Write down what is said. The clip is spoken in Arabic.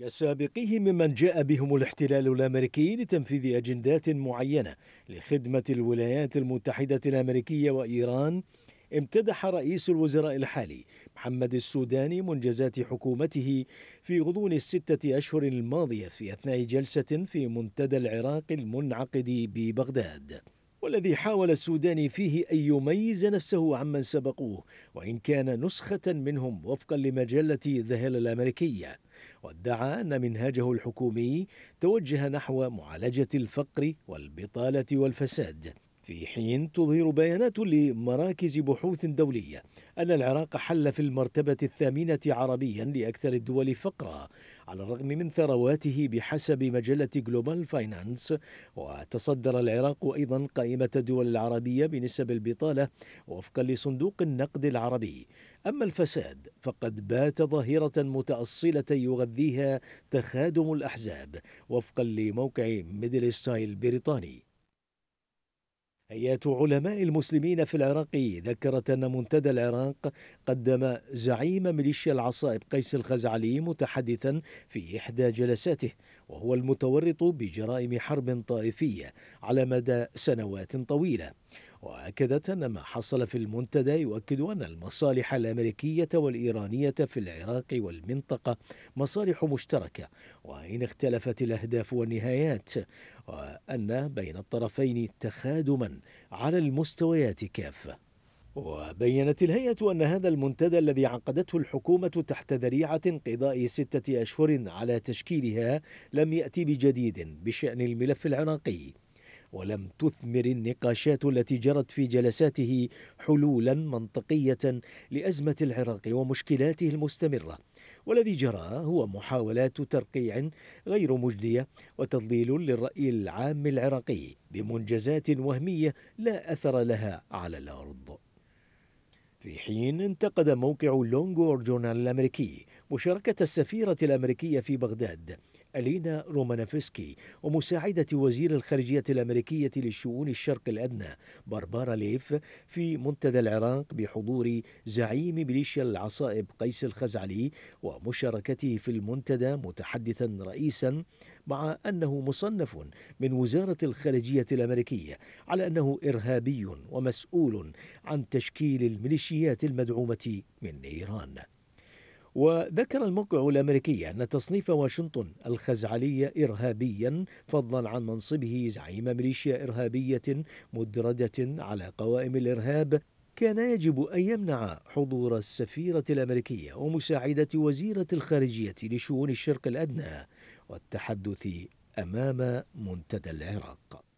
كسابقيه ممن جاء بهم الاحتلال الامريكي لتنفيذ اجندات معينه لخدمه الولايات المتحده الامريكيه وايران امتدح رئيس الوزراء الحالي محمد السوداني منجزات حكومته في غضون الستة أشهر الماضية في أثناء جلسة في منتدى العراق المنعقد ببغداد والذي حاول السوداني فيه أن يميز نفسه عمن سبقوه وإن كان نسخة منهم وفقا لمجلة ذهل الأمريكية وادعى أن منهاجه الحكومي توجه نحو معالجة الفقر والبطالة والفساد في حين تظهر بيانات لمراكز بحوث دولية أن العراق حل في المرتبة الثامنة عربيا لأكثر الدول فقرا على الرغم من ثرواته بحسب مجلة جلوبال فاينانس وتصدر العراق أيضا قائمة الدول العربية بنسب البطالة وفقا لصندوق النقد العربي أما الفساد فقد بات ظاهرة متأصلة يغذيها تخادم الأحزاب وفقا لموقع ميدل ستايل بريطاني هيئة علماء المسلمين في العراق ذكرت أن منتدى العراق قدم زعيم ميليشيا العصائب قيس الخزعلي متحدثا في إحدى جلساته وهو المتورط بجرائم حرب طائفية على مدى سنوات طويلة وأكدت أن ما حصل في المنتدى يؤكد أن المصالح الأمريكية والإيرانية في العراق والمنطقة مصالح مشتركة وإن اختلفت الأهداف والنهايات وأن بين الطرفين تخادما على المستويات كافة وبينت الهيئة أن هذا المنتدى الذي عقدته الحكومة تحت ذريعة انقضاء ستة أشهر على تشكيلها لم يأتي بجديد بشأن الملف العراقي ولم تثمر النقاشات التي جرت في جلساته حلولا منطقيه لازمه العراق ومشكلاته المستمره والذي جرى هو محاولات ترقيع غير مجديه وتضليل للراي العام العراقي بمنجزات وهميه لا اثر لها على الارض في حين انتقد موقع لونغور جورنال الامريكي مشاركه السفيره الامريكيه في بغداد ألينا رومانافسكي ومساعدة وزير الخارجية الأمريكية للشؤون الشرق الأدنى باربارا ليف في منتدى العراق بحضور زعيم ميليشيا العصائب قيس الخزعلي ومشاركته في المنتدى متحدثا رئيسا مع أنه مصنف من وزارة الخارجية الأمريكية على أنه إرهابي ومسؤول عن تشكيل الميليشيات المدعومة من إيران وذكر الموقع الأمريكي أن تصنيف واشنطن الخزعلية إرهابيا فضلا عن منصبه زعيم ميليشيا إرهابية مدرجة على قوائم الإرهاب كان يجب أن يمنع حضور السفيرة الأمريكية ومساعدة وزيرة الخارجية لشؤون الشرق الأدنى والتحدث أمام منتدى العراق